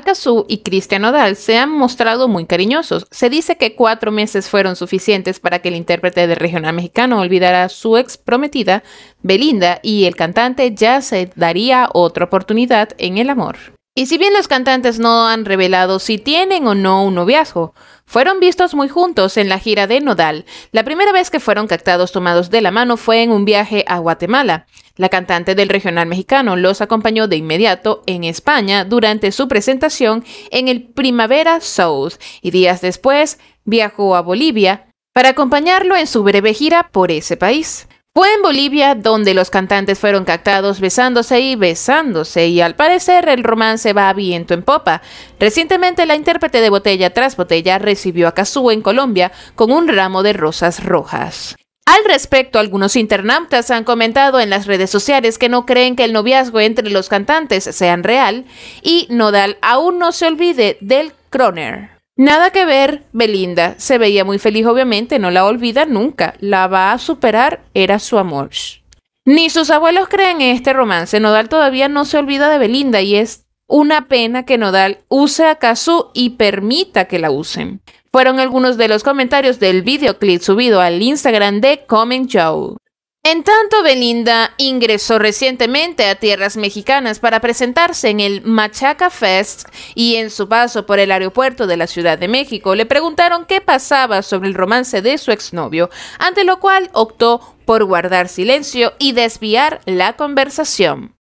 Akazu y Cristian Odal se han mostrado muy cariñosos. Se dice que cuatro meses fueron suficientes para que el intérprete de regional mexicano olvidara a su ex prometida, Belinda, y el cantante ya se daría otra oportunidad en el amor. Y si bien los cantantes no han revelado si tienen o no un noviazgo, fueron vistos muy juntos en la gira de Nodal. La primera vez que fueron captados tomados de la mano fue en un viaje a Guatemala. La cantante del regional mexicano los acompañó de inmediato en España durante su presentación en el Primavera South y días después viajó a Bolivia para acompañarlo en su breve gira por ese país. Fue en Bolivia donde los cantantes fueron captados besándose y besándose y al parecer el romance va a viento en popa. Recientemente la intérprete de Botella tras Botella recibió a Cazú en Colombia con un ramo de rosas rojas. Al respecto, algunos internautas han comentado en las redes sociales que no creen que el noviazgo entre los cantantes sean real y Nodal aún no se olvide del Croner. Nada que ver, Belinda. Se veía muy feliz, obviamente, no la olvida nunca. La va a superar, era su amor. Ni sus abuelos creen en este romance. Nodal todavía no se olvida de Belinda y es una pena que Nodal use a Kazu y permita que la usen. Fueron algunos de los comentarios del videoclip subido al Instagram de Comment Joe. En tanto, Belinda ingresó recientemente a tierras mexicanas para presentarse en el Machaca Fest y en su paso por el aeropuerto de la Ciudad de México le preguntaron qué pasaba sobre el romance de su exnovio, ante lo cual optó por guardar silencio y desviar la conversación.